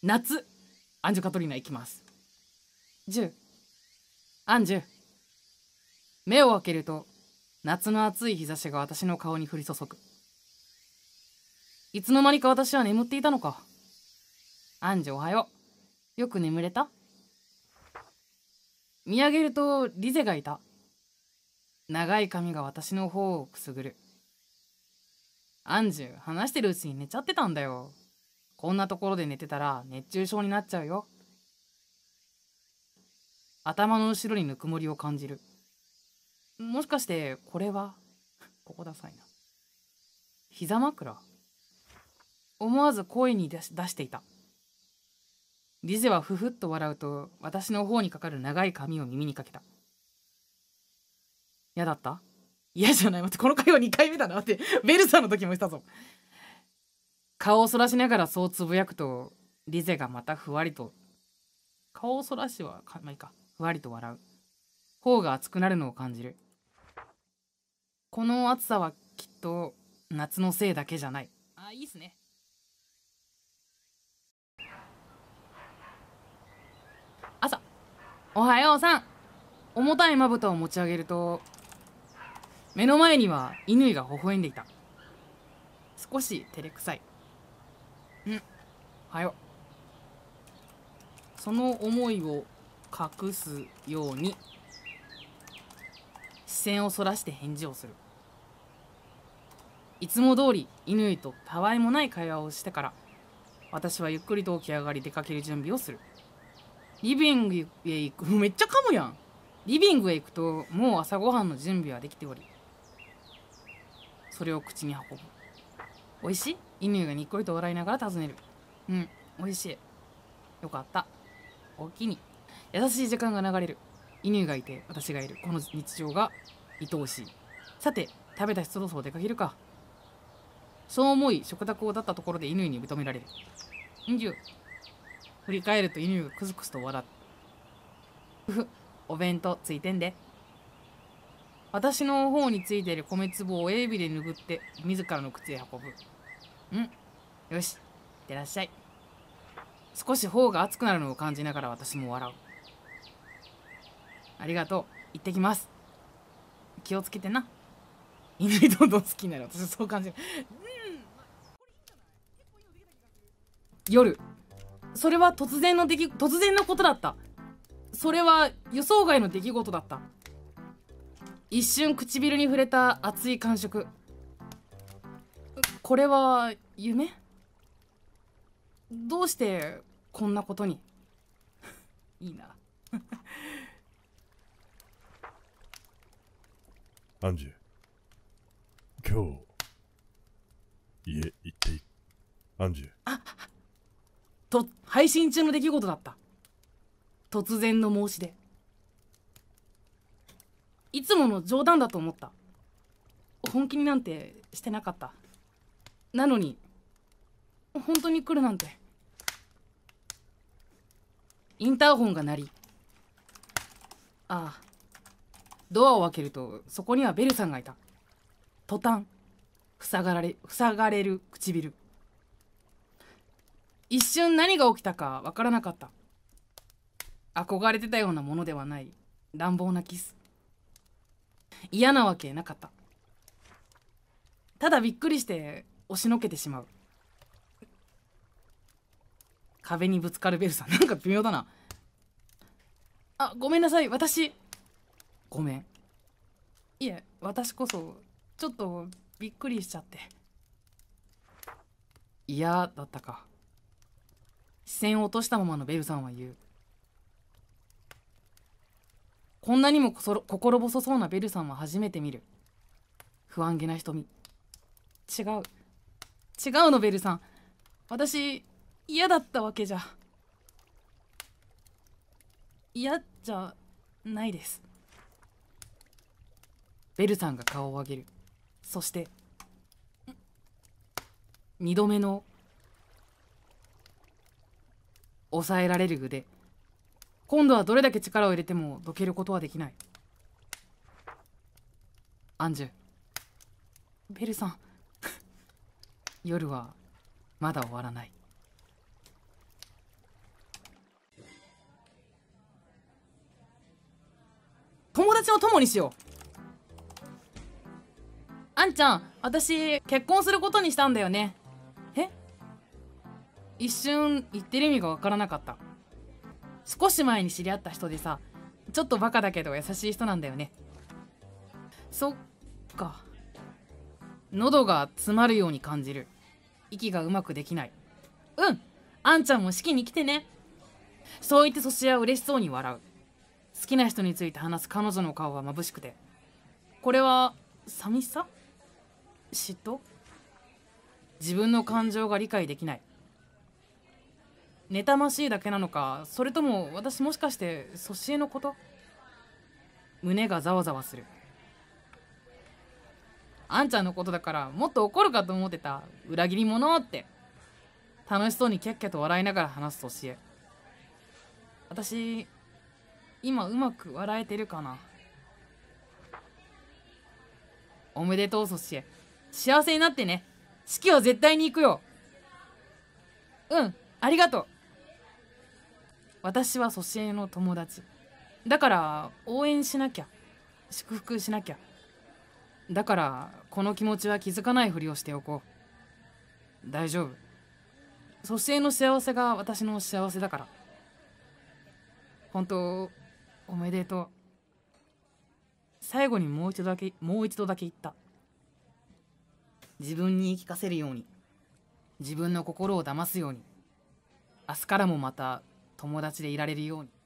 夏アンジュカトリーナ行きます10アンジュ目を開けると夏の暑い日差しが私の顔に降り注ぐいつの間にか私は眠っていたのかアンジュおはようよく眠れた見上げるとリゼがいた長い髪が私の方をくすぐるアンジュ話してるうちに寝ちゃってたんだよこんなところで寝てたら熱中症になっちゃうよ。頭の後ろにぬくもりを感じる。もしかして、これは、ここださいな。膝枕思わず声に出していた。リゼはふふっと笑うと、私の方にかかる長い髪を耳にかけた。嫌だった嫌じゃない。待って、この会話2回目だな。って、ベルさんの時もしたぞ。顔をそらしながらそうつぶやくとリゼがまたふわりと顔をそらしはかまいかふわりと笑う頬が熱くなるのを感じるこの暑さはきっと夏のせいだけじゃないあいいっすね朝おはようさん重たいまぶたを持ち上げると目の前には乾が微笑んでいた少し照れくさいうんはよその思いを隠すように視線をそらして返事をするいつも通り乾とたわいもない会話をしてから私はゆっくりと起き上がり出かける準備をするリビングへ行くめっちゃ噛むやんリビングへ行くともう朝ごはんの準備はできておりそれを口に運ぶ美味しい犬がにっこりと笑いながら尋ねる。うん、美味しい。よかった。おきに。優しい時間が流れる。犬がいて、私がいる。この日常が愛おしい。さて、食べたしそろそろ出かけるか。そう思い、食卓を立ったところで犬に認められる。んじゅ。振り返ると犬がクスクスと笑う。ふふ、お弁当ついてんで。私の方についている米粒を親指で拭って自らの口へ運ぶうんよしいってらっしゃい少し頬が熱くなるのを感じながら私も笑うありがとう行ってきます気をつけてな犬にどんどん好きになる私そう感じる、うん、夜それは突然の出来突然のことだったそれは予想外の出来事だった一瞬唇に触れた熱い感触これは夢どうしてこんなことに いいなアンジュ今日家行っていアンジュあと配信中の出来事だった突然の申し出いつもの冗談だと思った本気になんてしてなかったなのに本当に来るなんてインターホンが鳴りああドアを開けるとそこにはベルさんがいた途端塞がれ塞がれる唇一瞬何が起きたかわからなかった憧れてたようなものではない乱暴なキス嫌なわけなかったただびっくりして押しのけてしまう壁にぶつかるベルさんなんか微妙だなあごめんなさい私ごめんいえ私こそちょっとびっくりしちゃって嫌だったか視線を落としたままのベルさんは言うこんなにも心細そうなベルさんは初めて見る不安げな瞳違う違うのベルさん私嫌だったわけじゃ嫌じゃないですベルさんが顔を上げるそして2度目の抑えられる腕今度はどれだけ力を入れてもどけることはできないアンジュベルさん 夜はまだ終わらない友達の友にしようあんちゃん私結婚することにしたんだよねえ一瞬言ってる意味がわからなかった少し前に知り合った人でさちょっとバカだけど優しい人なんだよねそっか喉が詰まるように感じる息がうまくできないうんあんちゃんも式に来てねそう言って粗品は嬉しそうに笑う好きな人について話す彼女の顔は眩しくてこれは寂しさ嫉妬自分の感情が理解できない妬ましいだけなのかそれとも私もしかしてソシエのこと胸がざわざわするあんちゃんのことだからもっと怒るかと思ってた裏切り者って楽しそうにキャッキャと笑いながら話すソシエ私今うまく笑えてるかなおめでとうソシエ幸せになってね式は絶対に行くようんありがとう私は蘇生の友達だから応援しなきゃ祝福しなきゃだからこの気持ちは気づかないふりをしておこう大丈夫ソシエの幸せが私の幸せだから本当おめでとう最後にもう一度だけもう一度だけ言った自分に言い聞かせるように自分の心を騙すように明日からもまた友達でいられるように